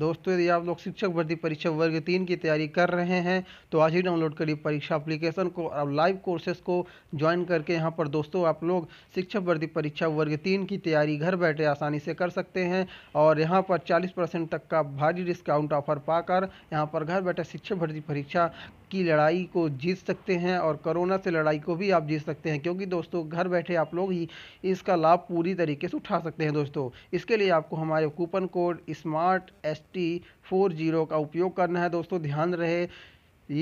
दोस्तों यदि आप लोग शिक्षक भर्ती परीक्षा वर्ग तीन की तैयारी कर रहे हैं तो आज ही डाउनलोड करिए परीक्षा अप्लीकेशन को और लाइव कोर्सेस को ज्वाइन करके यहाँ पर दोस्तों आप लोग शिक्षक भर्ती परीक्षा वर्ग तीन की तैयारी घर बैठे आसानी से कर सकते हैं और यहाँ पर चालीस तक का भारी डिस्काउंट ऑफर पाकर यहाँ पर घर बैठे शिक्षक भर्ती परीक्षा की लड़ाई को जीत सकते हैं और कोरोना से लड़ाई को भी आप जीत सकते हैं क्योंकि दोस्तों घर बैठे आप लोग ही इसका लाभ पूरी तरीके से उठा सकते हैं दोस्तों इसके लिए आपको हमारे coupon code smart S four zero का उपयोग करना है दोस्तों ध्यान रहे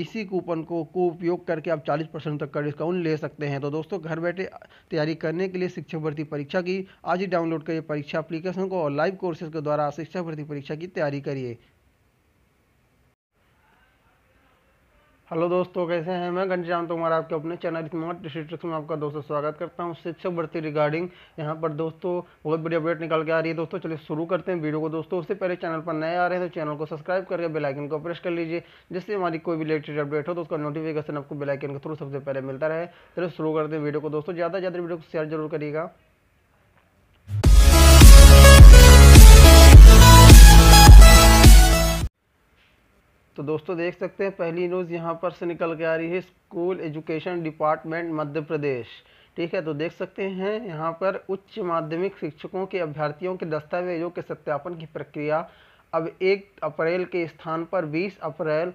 इसी कूपन को को उपयोग करके आप 40 परसेंट तक का डिस्काउंट ले सकते हैं तो दोस्तों घर बैठे तैयारी करने के लिए शिक्षक भर्ती परीक्षा की आज ही डाउनलोड करिए परीक्षा एप्लीकेशन को और लाइव कोर्सेज के द्वारा शिक्षा भर्ती परीक्षा की तैयारी करिए हेलो दोस्तों कैसे हैं मैं घनश्याम तुम्हारा आपके अपने चैनल स्मार्ट डिस्ट्रिक्ट में आपका दोस्तों स्वागत करता हूं शिक्षक भर्ती रिगार्डिंग यहां पर दोस्तों बहुत बड़ी अपडेट निकल के आ रही है दोस्तों चलिए शुरू करते हैं वीडियो को दोस्तों उससे पहले चैनल पर नए आ रहे हैं तो चैनल को सब्सक्राइब करके बेलाइकन को प्रेस कर लीजिए जिससे हमारी कोई भी लेटेस्ट अपडेट हो तो उसका नोटिफिकेशन आपको बेलाइकन के थ्रू सबसे पहले मिलता रहे चलिए शुरू करते हैं वीडियो को दोस्तों ज़्यादा से ज़्यादा वीडियो को शेयर जरूर करिएगा तो दोस्तों देख सकते हैं पहली न्यूज़ यहाँ पर से निकल के आ रही है school education department Madhya Pradesh ठीक है तो देख सकते हैं यहाँ पर उच्च माध्यमिक शिक्षकों के अभ्यर्थियों के दस्तावेजों के सत्यापन की प्रक्रिया अब एक अप्रैल के स्थान पर बीस अप्रैल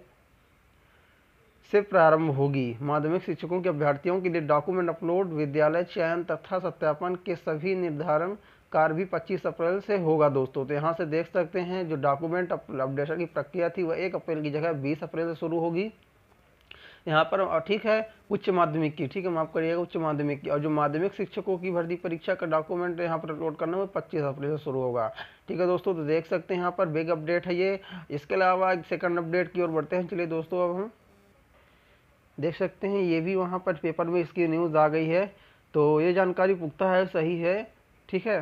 से प्रारंभ होगी माध्यमिक शिक्षकों के अभ्यर्थियों के लिए डॉक्यूमेंट अपलोड विद्यालय चयन तथा सत्यापन के सभी निर्धारण कार्य भी 25 अप्रैल से होगा दोस्तों तो यहाँ से देख सकते हैं जो डॉक्यूमेंट अपडेशन की प्रक्रिया थी वह एक अप्रैल की जगह बीस अप्रैल से शुरू होगी यहाँ पर ठीक है उच्च माध्यमिक की ठीक है माफ करिएगा उच्च माध्यमिक की और जो माध्यमिक शिक्षकों की भर्ती परीक्षा का डॉक्यूमेंट यहाँ पर अपलोड करना वो पच्चीस अप्रैल से शुरू होगा ठीक है दोस्तों तो देख सकते हैं यहाँ पर बिग अपडेट है ये इसके अलावा एक सेकंड अपडेट की ओर बढ़ते हैं चलिए दोस्तों अब हम देख सकते हैं ये भी वहाँ पर पेपर में इसकी न्यूज़ आ गई है तो ये जानकारी पुख्ता है सही है ठीक है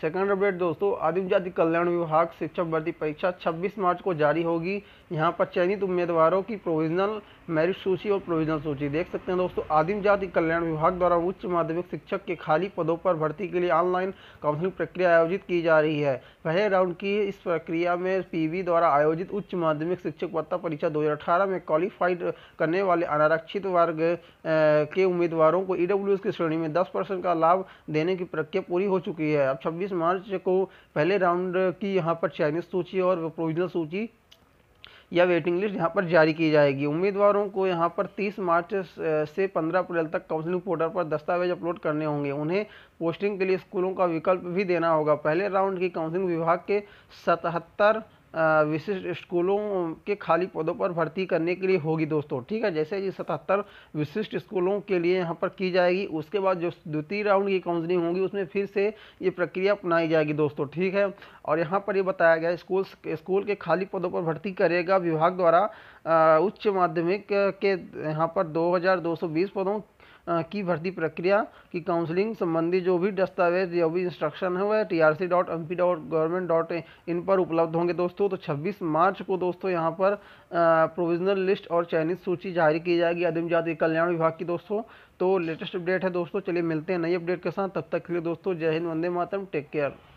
सेकंड अपडेट दोस्तों आदिम जाति कल्याण विभाग शिक्षक भर्ती परीक्षा 26 मार्च को जारी होगी यहां पर चयनित उम्मीदवारों की प्रोविजनल मेरिट सूची और प्रोविजनल सूची देख सकते हैं दोस्तों आदिम जाति कल्याण विभाग द्वारा उच्च माध्यमिक शिक्षक के खाली पदों पर भर्ती के लिए ऑनलाइन काउंसलिंग प्रक्रिया आयोजित की जा रही है पहले राउंड की इस प्रक्रिया में पीवी द्वारा आयोजित उच्च माध्यमिक शिक्षक पत्ता परीक्षा 2018 में क्वालिफाइड करने वाले अनारक्षित वर्ग के उम्मीदवारों को ई e की श्रेणी में दस का लाभ देने की प्रक्रिया पूरी हो चुकी है अब छब्बीस मार्च को पहले राउंड की यहाँ पर चयनित सूची और प्रोविजनल सूची या वेटिंग लिस्ट यहाँ पर जारी की जाएगी उम्मीदवारों को यहाँ पर 30 मार्च से 15 अप्रैल तक काउंसलिंग पोर्टल पर दस्तावेज अपलोड करने होंगे उन्हें पोस्टिंग के लिए स्कूलों का विकल्प भी देना होगा पहले राउंड की काउंसलिंग विभाग के सतहत्तर विशिष्ट स्कूलों के खाली पदों पर भर्ती करने के लिए होगी दोस्तों ठीक है जैसे ये सतहत्तर विशिष्ट स्कूलों के लिए यहाँ पर की जाएगी उसके बाद जो द्वितीय राउंड की काउंसलिंग होगी उसमें फिर से ये प्रक्रिया अपनाई जाएगी दोस्तों ठीक है और यहाँ पर ये बताया गया स्कूल स्कूल के खाली पदों पर भर्ती करेगा विभाग द्वारा उच्च माध्यमिक के यहाँ पर दो पदों की भर्ती प्रक्रिया की काउंसलिंग संबंधी जो भी दस्तावेज या भी इंस्ट्रक्शन है वह T R C dot M P dot government dot in पर उपलब्ध होंगे दोस्तों तो छब्बीस मार्च को दोस्तों यहाँ पर प्रोविजनल लिस्ट और चयनित सूची जारी की जाएगी आदिम जाति कल्याण विभाग की दोस्तों तो लेटेस्ट अपडेट है दोस्तों चलिए मिलते हैं नई अपडेट के साथ तब तक के लिए दोस्तों जय हिंद वंदे मातरम टेक केयर